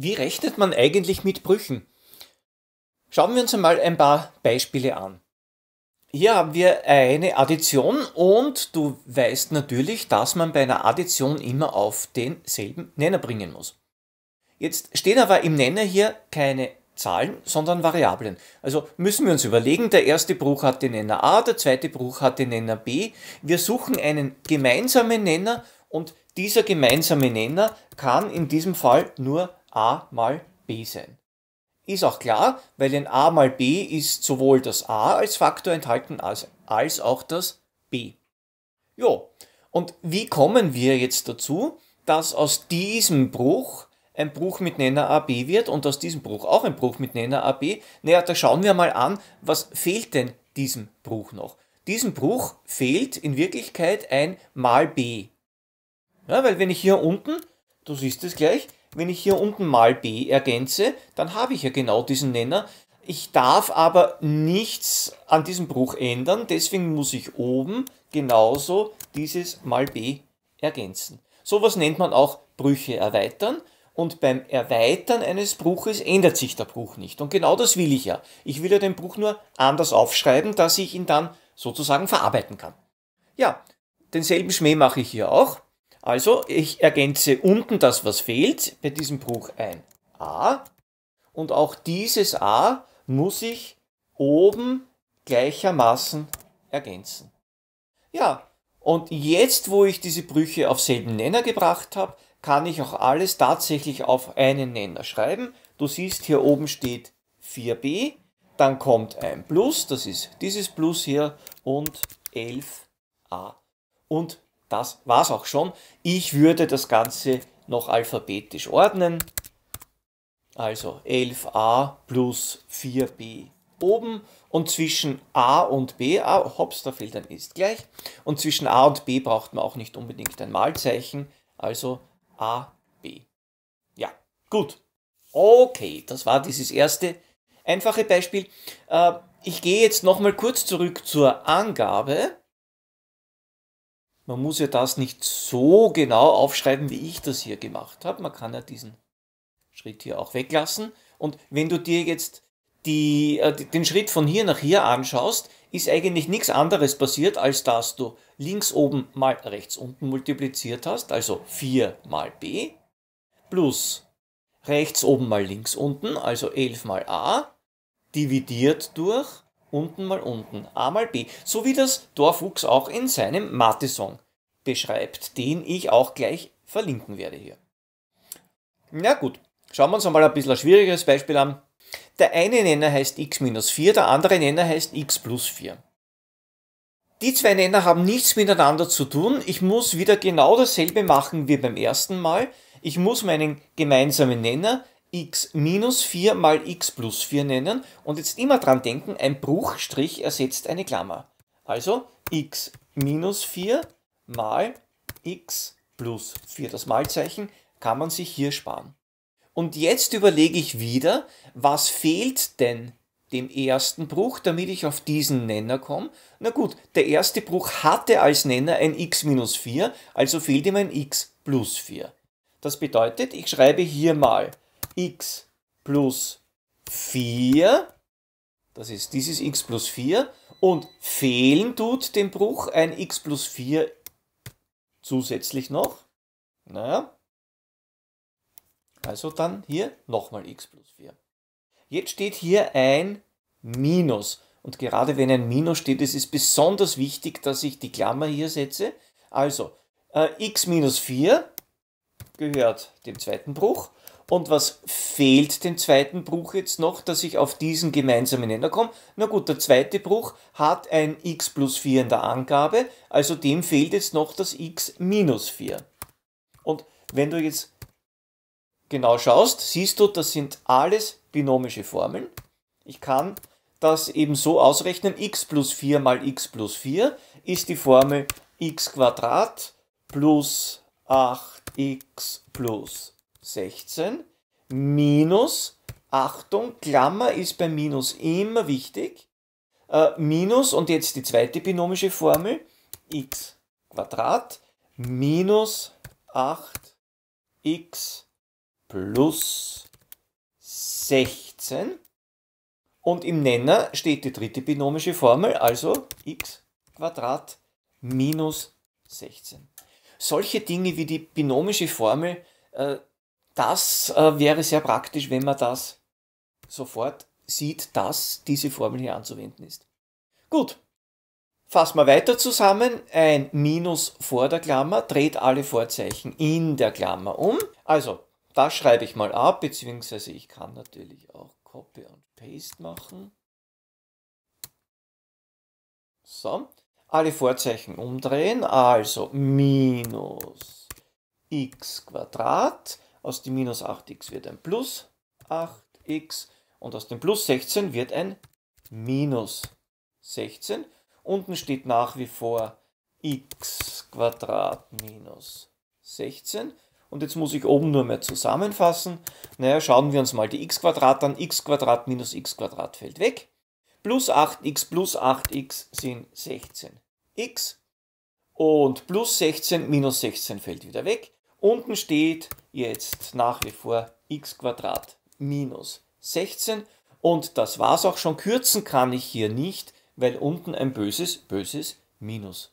Wie rechnet man eigentlich mit Brüchen? Schauen wir uns einmal ein paar Beispiele an. Hier haben wir eine Addition und du weißt natürlich, dass man bei einer Addition immer auf denselben Nenner bringen muss. Jetzt stehen aber im Nenner hier keine Zahlen, sondern Variablen. Also müssen wir uns überlegen, der erste Bruch hat den Nenner a, der zweite Bruch hat den Nenner b. Wir suchen einen gemeinsamen Nenner und dieser gemeinsame Nenner kann in diesem Fall nur a mal b sein. Ist auch klar, weil in a mal b ist sowohl das a als Faktor enthalten als, als auch das b. Jo, und wie kommen wir jetzt dazu, dass aus diesem Bruch ein Bruch mit Nenner AB wird und aus diesem Bruch auch ein Bruch mit Nenner AB? Naja, da schauen wir mal an, was fehlt denn diesem Bruch noch? Diesem Bruch fehlt in Wirklichkeit ein mal B. Ja, weil wenn ich hier unten, du siehst es gleich, wenn ich hier unten mal b ergänze, dann habe ich ja genau diesen Nenner. Ich darf aber nichts an diesem Bruch ändern, deswegen muss ich oben genauso dieses mal b ergänzen. Sowas nennt man auch Brüche erweitern und beim Erweitern eines Bruches ändert sich der Bruch nicht. Und genau das will ich ja. Ich will ja den Bruch nur anders aufschreiben, dass ich ihn dann sozusagen verarbeiten kann. Ja, denselben Schmäh mache ich hier auch. Also, ich ergänze unten das, was fehlt, bei diesem Bruch ein a. Und auch dieses a muss ich oben gleichermaßen ergänzen. Ja, und jetzt, wo ich diese Brüche auf selben Nenner gebracht habe, kann ich auch alles tatsächlich auf einen Nenner schreiben. Du siehst, hier oben steht 4b, dann kommt ein Plus, das ist dieses Plus hier, und 11a. Und das war's auch schon. Ich würde das Ganze noch alphabetisch ordnen. Also 11a plus 4b oben und zwischen A und B, ah, hops, da fehlt ein ist gleich, und zwischen A und B braucht man auch nicht unbedingt ein Malzeichen, also A, B. Ja, gut. Okay, das war dieses erste einfache Beispiel. Äh, ich gehe jetzt nochmal kurz zurück zur Angabe man muss ja das nicht so genau aufschreiben, wie ich das hier gemacht habe. Man kann ja diesen Schritt hier auch weglassen. Und wenn du dir jetzt die, äh, den Schritt von hier nach hier anschaust, ist eigentlich nichts anderes passiert, als dass du links oben mal rechts unten multipliziert hast, also 4 mal b, plus rechts oben mal links unten, also 11 mal a, dividiert durch unten mal unten, a mal b, so wie das Dorfwuchs auch in seinem mathe song beschreibt, den ich auch gleich verlinken werde hier. Na gut, schauen wir uns einmal ein bisschen ein schwierigeres Beispiel an. Der eine Nenner heißt x minus 4, der andere Nenner heißt x plus 4. Die zwei Nenner haben nichts miteinander zu tun. Ich muss wieder genau dasselbe machen wie beim ersten Mal. Ich muss meinen gemeinsamen Nenner x minus 4 mal x plus 4 nennen und jetzt immer dran denken, ein Bruchstrich ersetzt eine Klammer. Also x minus 4 mal x plus 4. Das Malzeichen kann man sich hier sparen. Und jetzt überlege ich wieder, was fehlt denn dem ersten Bruch, damit ich auf diesen Nenner komme. Na gut, der erste Bruch hatte als Nenner ein x minus 4, also fehlt ihm ein x plus 4. Das bedeutet, ich schreibe hier mal x plus 4, das ist dieses x plus 4, und fehlen tut dem Bruch ein x plus 4 zusätzlich noch. Naja. Also dann hier nochmal x plus 4. Jetzt steht hier ein Minus. Und gerade wenn ein Minus steht, ist es besonders wichtig, dass ich die Klammer hier setze. Also äh, x minus 4 gehört dem zweiten Bruch. Und was fehlt dem zweiten Bruch jetzt noch, dass ich auf diesen gemeinsamen Nenner komme? Na gut, der zweite Bruch hat ein x plus 4 in der Angabe, also dem fehlt jetzt noch das x minus 4. Und wenn du jetzt genau schaust, siehst du, das sind alles binomische Formeln. Ich kann das eben so ausrechnen, x plus 4 mal x plus 4 ist die Formel x Quadrat plus 8 x plus 16 minus, Achtung, Klammer ist bei minus immer wichtig, äh, minus und jetzt die zweite binomische Formel, x Quadrat minus 8x plus 16 und im Nenner steht die dritte binomische Formel, also x Quadrat minus 16 solche Dinge wie die binomische Formel, äh, das äh, wäre sehr praktisch, wenn man das sofort sieht, dass diese Formel hier anzuwenden ist. Gut, fassen wir weiter zusammen. Ein Minus vor der Klammer dreht alle Vorzeichen in der Klammer um. Also, das schreibe ich mal ab, beziehungsweise ich kann natürlich auch Copy und Paste machen. So, alle Vorzeichen umdrehen, also minus x Quadrat, aus dem minus 8x wird ein plus 8x und aus dem plus 16 wird ein minus 16. Unten steht nach wie vor x Quadrat minus 16. Und jetzt muss ich oben nur mehr zusammenfassen. Naja, schauen wir uns mal die x Quadrat an. x Quadrat minus x Quadrat fällt weg. Plus 8x plus 8x sind 16x. Und plus 16 minus 16 fällt wieder weg. Unten steht jetzt nach wie vor x minus 16. Und das war's auch schon. Kürzen kann ich hier nicht, weil unten ein böses, böses Minus